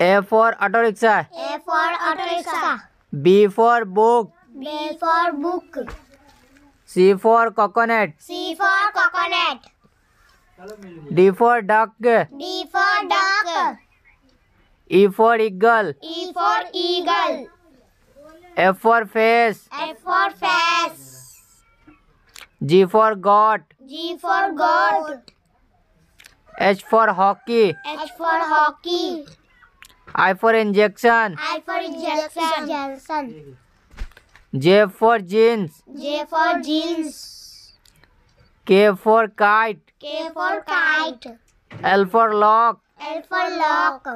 A for auto rickshaw. A for auto rickshaw. B for book. B for book. C for coconut. C for coconut. D for duck. D for duck. E for eagle. E for eagle. F for face. F for face. G for goat. G for goat. H for hockey. H for hockey. I for injection. I for injection. J for jeans. J for jeans. K for kite. K for kite. L for lock. L for lock.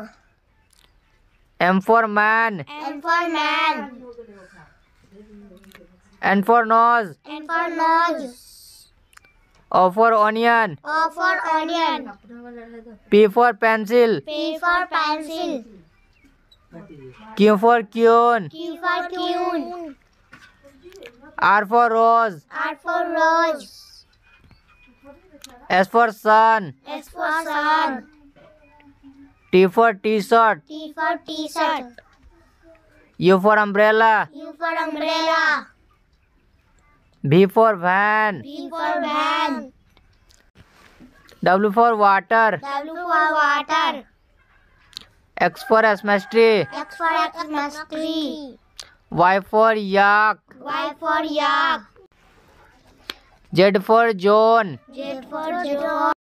M for man. M for man. N for nose. N for nose. O for onion. O for onion. P for pencil. P for pencil. Q for Queen. Q for Queen. R for Rose. R for Rose. S for Sun. S for Sun. T for T-shirt. T for T-shirt. U for Umbrella. U for Umbrella. V for Van. V for Van. W for Water. W for Water. X for Xmas tree. X for Xmas tree. Y for yak. Y for yak. Z for John. Z for John.